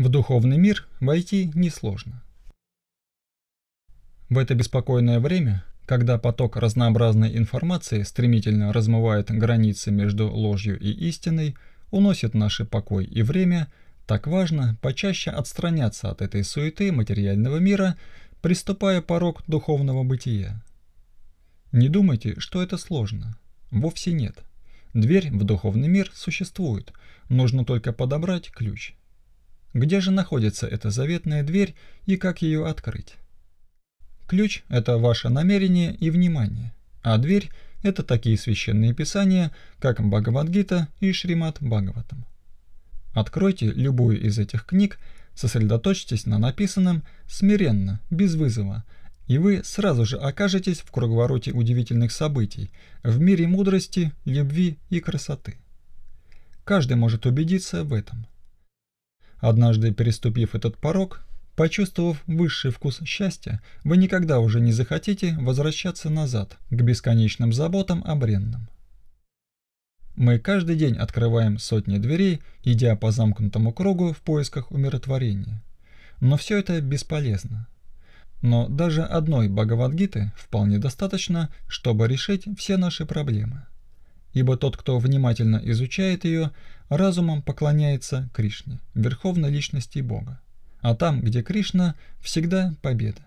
В духовный мир войти несложно. В это беспокойное время, когда поток разнообразной информации стремительно размывает границы между ложью и истиной, уносит наши покой и время, так важно почаще отстраняться от этой суеты материального мира, приступая порог духовного бытия. Не думайте, что это сложно. Вовсе нет. Дверь в духовный мир существует, нужно только подобрать ключ. Где же находится эта заветная дверь и как ее открыть? Ключ – это ваше намерение и внимание, а дверь – это такие священные писания, как Бхагавадгита и Шримат Бхагаватам. Откройте любую из этих книг, сосредоточьтесь на написанном смиренно, без вызова, и вы сразу же окажетесь в круговороте удивительных событий, в мире мудрости, любви и красоты. Каждый может убедиться в этом – Однажды переступив этот порог, почувствовав высший вкус счастья, вы никогда уже не захотите возвращаться назад к бесконечным заботам о бренном. Мы каждый день открываем сотни дверей, идя по замкнутому кругу в поисках умиротворения. Но все это бесполезно. Но даже одной Бхагавадгиты вполне достаточно, чтобы решить все наши проблемы ибо тот, кто внимательно изучает ее, разумом поклоняется Кришне, верховной личности Бога. А там, где Кришна, всегда победа.